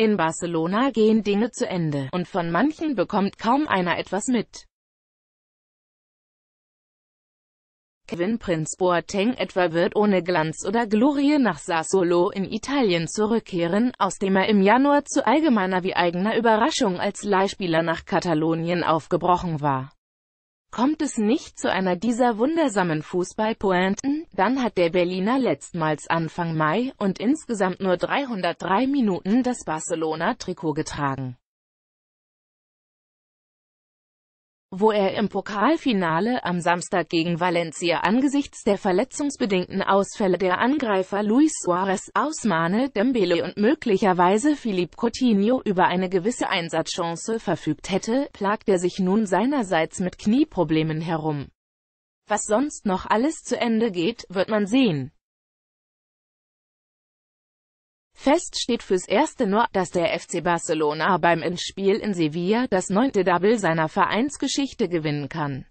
In Barcelona gehen Dinge zu Ende, und von manchen bekommt kaum einer etwas mit. Kevin Prince Boateng etwa wird ohne Glanz oder Glorie nach Sassolo in Italien zurückkehren, aus dem er im Januar zu allgemeiner wie eigener Überraschung als Leihspieler nach Katalonien aufgebrochen war. Kommt es nicht zu einer dieser wundersamen Fußballpointen, dann hat der Berliner letztmals Anfang Mai und insgesamt nur 303 Minuten das Barcelona-Trikot getragen. wo er im Pokalfinale am Samstag gegen Valencia angesichts der verletzungsbedingten Ausfälle der Angreifer Luis Suarez, Ausmane, Dembele und möglicherweise Philipp Coutinho über eine gewisse Einsatzchance verfügt hätte, plagt er sich nun seinerseits mit Knieproblemen herum. Was sonst noch alles zu Ende geht, wird man sehen. Fest steht fürs Erste nur, dass der FC Barcelona beim Endspiel in Sevilla das neunte Double seiner Vereinsgeschichte gewinnen kann.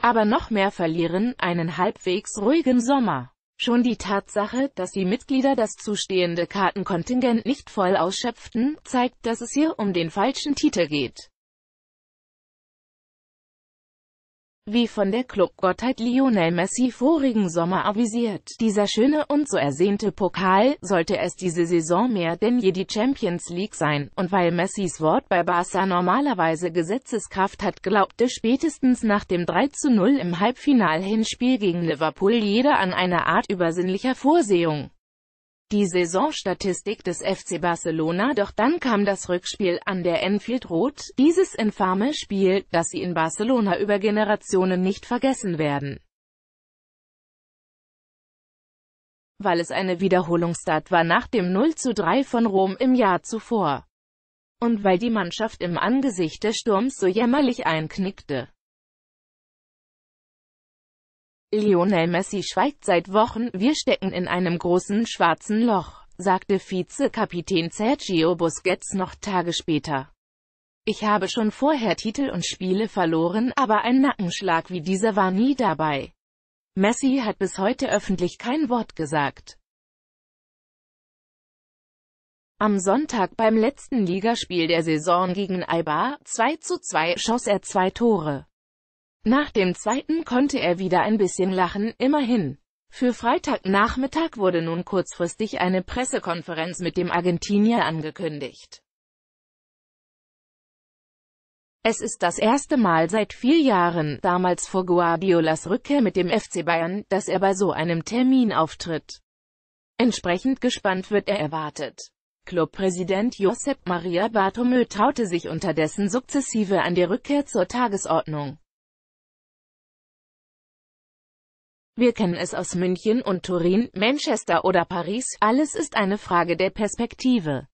Aber noch mehr verlieren, einen halbwegs ruhigen Sommer. Schon die Tatsache, dass die Mitglieder das zustehende Kartenkontingent nicht voll ausschöpften, zeigt, dass es hier um den falschen Titel geht. Wie von der Clubgottheit Lionel Messi vorigen Sommer avisiert, dieser schöne und so ersehnte Pokal, sollte es diese Saison mehr denn je die Champions League sein, und weil Messis Wort bei Barca normalerweise Gesetzeskraft hat, glaubte spätestens nach dem 3-0 im Halbfinal-Hinspiel gegen Liverpool jeder an eine Art übersinnlicher Vorsehung die Saisonstatistik des FC Barcelona doch dann kam das Rückspiel an der Enfield Road, dieses infame Spiel, das sie in Barcelona über Generationen nicht vergessen werden. Weil es eine Wiederholungstat war nach dem 0 zu 3 von Rom im Jahr zuvor. Und weil die Mannschaft im Angesicht des Sturms so jämmerlich einknickte. Lionel Messi schweigt seit Wochen, wir stecken in einem großen schwarzen Loch, sagte Vizekapitän Sergio Busquets noch Tage später. Ich habe schon vorher Titel und Spiele verloren, aber ein Nackenschlag wie dieser war nie dabei. Messi hat bis heute öffentlich kein Wort gesagt. Am Sonntag beim letzten Ligaspiel der Saison gegen Eibar, 2 zu 2, schoss er zwei Tore. Nach dem zweiten konnte er wieder ein bisschen lachen, immerhin. Für Freitagnachmittag wurde nun kurzfristig eine Pressekonferenz mit dem Argentinier angekündigt. Es ist das erste Mal seit vier Jahren, damals vor Guardiolas Rückkehr mit dem FC Bayern, dass er bei so einem Termin auftritt. Entsprechend gespannt wird er erwartet. Clubpräsident Josep Maria Bartomeu traute sich unterdessen sukzessive an die Rückkehr zur Tagesordnung. Wir kennen es aus München und Turin, Manchester oder Paris, alles ist eine Frage der Perspektive.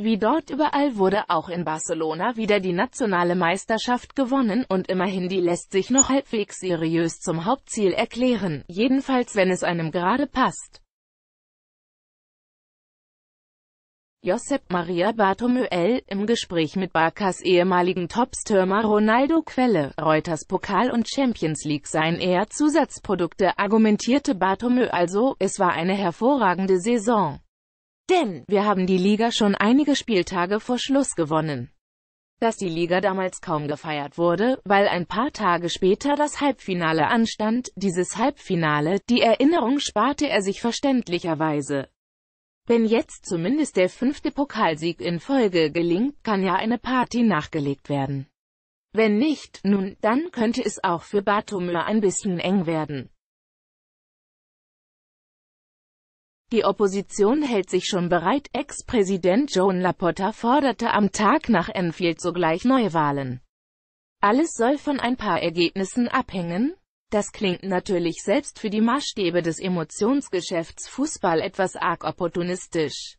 Wie dort überall wurde auch in Barcelona wieder die nationale Meisterschaft gewonnen und immerhin die lässt sich noch halbwegs seriös zum Hauptziel erklären, jedenfalls wenn es einem gerade passt. Josep Maria Bartomeu im Gespräch mit Barkas ehemaligen Topstürmer Ronaldo Quelle, Reuters Pokal und Champions League seien eher Zusatzprodukte, argumentierte Bartomeu also, es war eine hervorragende Saison. Denn, wir haben die Liga schon einige Spieltage vor Schluss gewonnen. Dass die Liga damals kaum gefeiert wurde, weil ein paar Tage später das Halbfinale anstand, dieses Halbfinale, die Erinnerung sparte er sich verständlicherweise. Wenn jetzt zumindest der fünfte Pokalsieg in Folge gelingt, kann ja eine Party nachgelegt werden. Wenn nicht, nun, dann könnte es auch für Bartomeu ein bisschen eng werden. Die Opposition hält sich schon bereit, Ex-Präsident Joan Laporta forderte am Tag nach Enfield sogleich Neuwahlen. Alles soll von ein paar Ergebnissen abhängen? Das klingt natürlich selbst für die Maßstäbe des Emotionsgeschäfts Fußball etwas arg opportunistisch.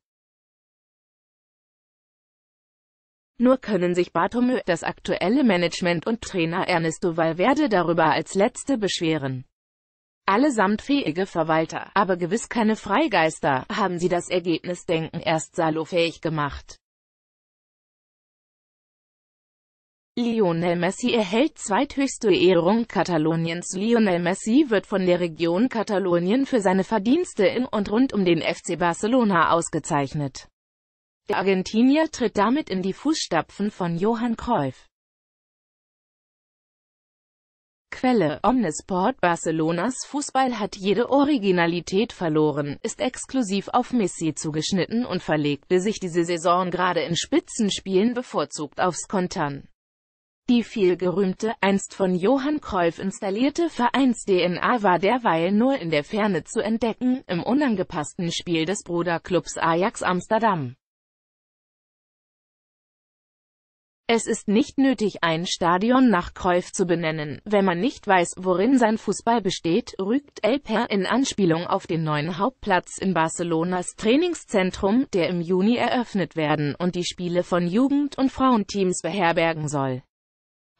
Nur können sich Bartomö, das aktuelle Management und Trainer Ernesto Valverde darüber als Letzte beschweren. Allesamt fähige Verwalter, aber gewiss keine Freigeister, haben sie das Ergebnisdenken erst salofähig gemacht. Lionel Messi erhält zweithöchste Ehrung Kataloniens. Lionel Messi wird von der Region Katalonien für seine Verdienste in und rund um den FC Barcelona ausgezeichnet. Der Argentinier tritt damit in die Fußstapfen von Johann Cruyff. Quelle Omnisport Barcelonas Fußball hat jede Originalität verloren, ist exklusiv auf Messi zugeschnitten und verlegte sich diese Saison gerade in Spitzenspielen bevorzugt aufs Kontern. Die vielgerühmte, einst von Johann Kreuf installierte Vereins-DNA war derweil nur in der Ferne zu entdecken, im unangepassten Spiel des Bruderclubs Ajax Amsterdam. Es ist nicht nötig, ein Stadion nach Kreuf zu benennen, wenn man nicht weiß, worin sein Fußball besteht, rügt El Per in Anspielung auf den neuen Hauptplatz in Barcelonas Trainingszentrum, der im Juni eröffnet werden und die Spiele von Jugend- und Frauenteams beherbergen soll.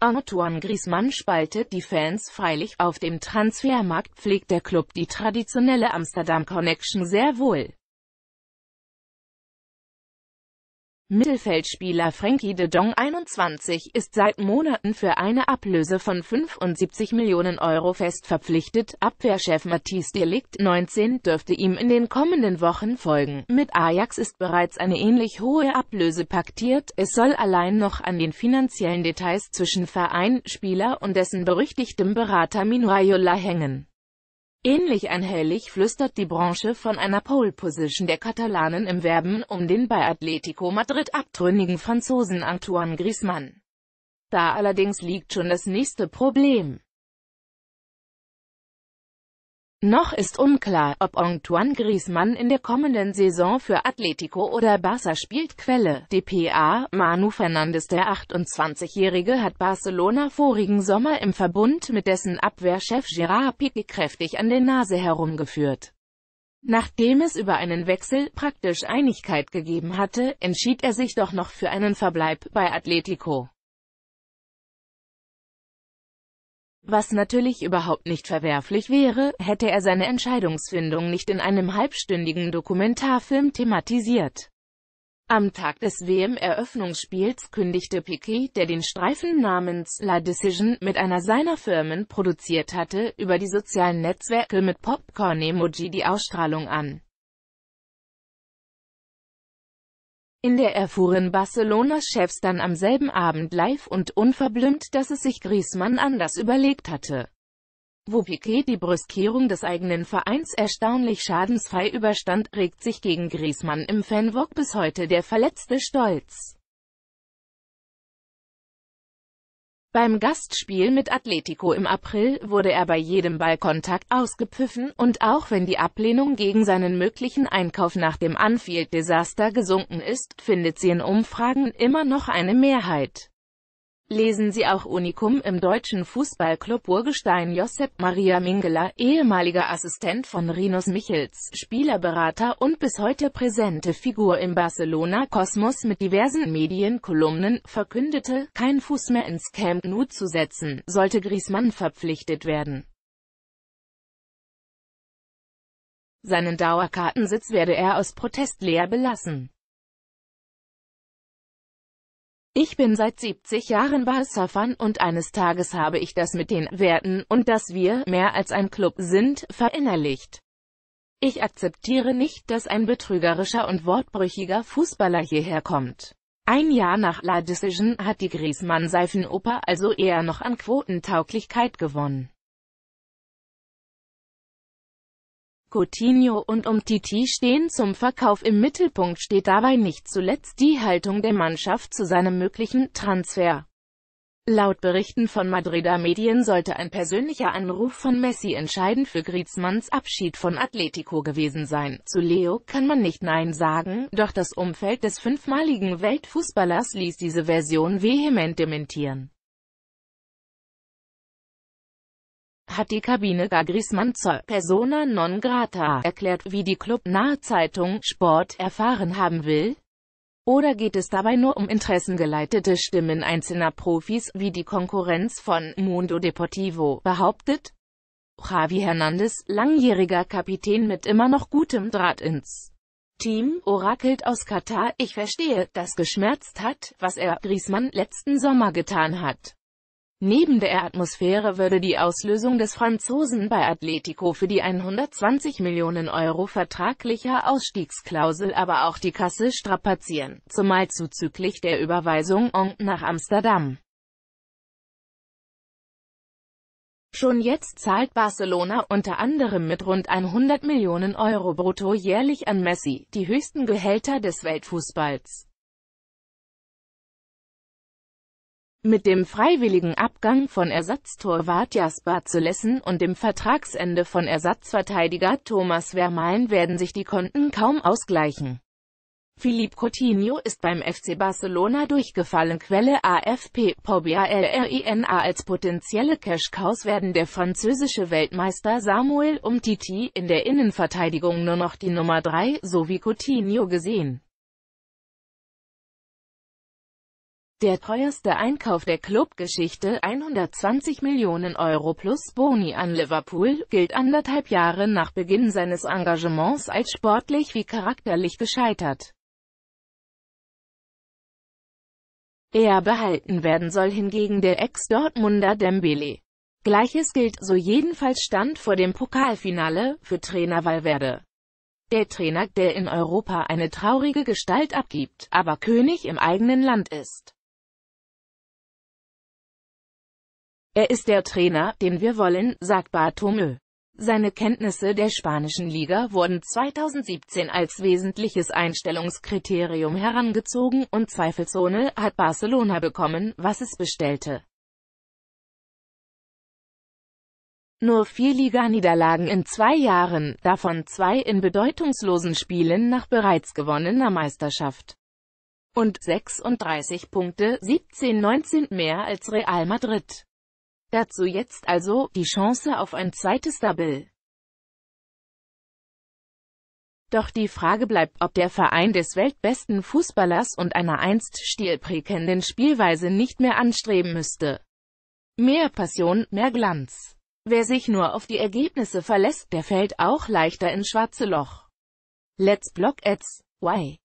Antoine Griezmann spaltet die Fans freilich, auf dem Transfermarkt pflegt der Club die traditionelle Amsterdam Connection sehr wohl. Mittelfeldspieler Frankie de Jong 21 ist seit Monaten für eine Ablöse von 75 Millionen Euro fest verpflichtet. Abwehrchef Matthijs de 19 dürfte ihm in den kommenden Wochen folgen. Mit Ajax ist bereits eine ähnlich hohe Ablöse paktiert. Es soll allein noch an den finanziellen Details zwischen Verein, Spieler und dessen berüchtigtem Berater Minuayola hängen. Ähnlich einhellig flüstert die Branche von einer Pole Position der Katalanen im Werben um den bei Atletico Madrid abtrünnigen Franzosen Antoine Griezmann. Da allerdings liegt schon das nächste Problem. Noch ist unklar, ob Antoine Griezmann in der kommenden Saison für Atletico oder Barça spielt. Quelle DPA Manu Fernandes der 28-Jährige hat Barcelona vorigen Sommer im Verbund mit dessen Abwehrchef Gerard Piqué kräftig an der Nase herumgeführt. Nachdem es über einen Wechsel praktisch Einigkeit gegeben hatte, entschied er sich doch noch für einen Verbleib bei Atletico. Was natürlich überhaupt nicht verwerflich wäre, hätte er seine Entscheidungsfindung nicht in einem halbstündigen Dokumentarfilm thematisiert. Am Tag des WM-Eröffnungsspiels kündigte Piquet, der den Streifen namens La Decision mit einer seiner Firmen produziert hatte, über die sozialen Netzwerke mit Popcorn-Emoji die Ausstrahlung an. In der erfuhren Barcelonas Chefs dann am selben Abend live und unverblümt, dass es sich Griezmann anders überlegt hatte. Wo Piquet die Brüskierung des eigenen Vereins erstaunlich schadensfrei überstand, regt sich gegen Griezmann im Fanwalk bis heute der verletzte Stolz. Beim Gastspiel mit Atletico im April wurde er bei jedem Ballkontakt ausgepfiffen und auch wenn die Ablehnung gegen seinen möglichen Einkauf nach dem Anfield-Desaster gesunken ist, findet sie in Umfragen immer noch eine Mehrheit. Lesen Sie auch Unikum im deutschen Fußballclub Burgestein Josep Maria Mingela, ehemaliger Assistent von Rinus Michels, Spielerberater und bis heute präsente Figur im Barcelona-Kosmos mit diversen Medienkolumnen, verkündete, kein Fuß mehr ins Camp Nou zu setzen, sollte Griezmann verpflichtet werden. Seinen Dauerkartensitz werde er aus Protest leer belassen. Ich bin seit 70 Jahren barca und eines Tages habe ich das mit den Werten und dass wir mehr als ein Club sind, verinnerlicht. Ich akzeptiere nicht, dass ein betrügerischer und wortbrüchiger Fußballer hierher kommt. Ein Jahr nach La Decision hat die Griezmann-Seifenoper also eher noch an Quotentauglichkeit gewonnen. Coutinho und Umtiti stehen zum Verkauf im Mittelpunkt steht dabei nicht zuletzt die Haltung der Mannschaft zu seinem möglichen Transfer. Laut Berichten von Madrider Medien sollte ein persönlicher Anruf von Messi entscheidend für Griezmanns Abschied von Atletico gewesen sein. Zu Leo kann man nicht Nein sagen, doch das Umfeld des fünfmaligen Weltfußballers ließ diese Version vehement dementieren. hat die Kabine gar Griezmann zur Persona non grata erklärt, wie die Club Nahe Zeitung Sport erfahren haben will? Oder geht es dabei nur um interessengeleitete Stimmen einzelner Profis, wie die Konkurrenz von Mundo Deportivo behauptet? Javi Hernandez, langjähriger Kapitän mit immer noch gutem Draht ins Team, orakelt aus Katar, ich verstehe, dass geschmerzt hat, was er Griezmann letzten Sommer getan hat. Neben der Atmosphäre würde die Auslösung des Franzosen bei Atletico für die 120 Millionen Euro vertraglicher Ausstiegsklausel aber auch die Kasse strapazieren, zumal zuzüglich der Überweisung en nach Amsterdam. Schon jetzt zahlt Barcelona unter anderem mit rund 100 Millionen Euro brutto jährlich an Messi, die höchsten Gehälter des Weltfußballs. Mit dem freiwilligen Abgang von Ersatztorwart Jasper Zelessen und dem Vertragsende von Ersatzverteidiger Thomas Vermaelen werden sich die Konten kaum ausgleichen. Philipp Coutinho ist beim FC Barcelona durchgefallen. Quelle AFP, PobiaLRINA als potenzielle Cash-Cows werden der französische Weltmeister Samuel Umtiti in der Innenverteidigung nur noch die Nummer 3 sowie Coutinho gesehen. Der teuerste Einkauf der Clubgeschichte, 120 Millionen Euro plus Boni an Liverpool, gilt anderthalb Jahre nach Beginn seines Engagements als sportlich wie charakterlich gescheitert. Er behalten werden soll hingegen der Ex-Dortmunder Dembele. Gleiches gilt, so jedenfalls stand vor dem Pokalfinale, für Trainer Valverde. Der Trainer, der in Europa eine traurige Gestalt abgibt, aber König im eigenen Land ist. Er ist der Trainer, den wir wollen, sagt Bartomeu. Seine Kenntnisse der spanischen Liga wurden 2017 als wesentliches Einstellungskriterium herangezogen und zweifelsohne hat Barcelona bekommen, was es bestellte. Nur vier Liga-Niederlagen in zwei Jahren, davon zwei in bedeutungslosen Spielen nach bereits gewonnener Meisterschaft. Und 36 Punkte, 17-19 mehr als Real Madrid. Dazu jetzt also, die Chance auf ein zweites Double. Doch die Frage bleibt, ob der Verein des weltbesten Fußballers und einer einst stilprägenden Spielweise nicht mehr anstreben müsste. Mehr Passion, mehr Glanz. Wer sich nur auf die Ergebnisse verlässt, der fällt auch leichter ins schwarze Loch. Let's block ads. Why?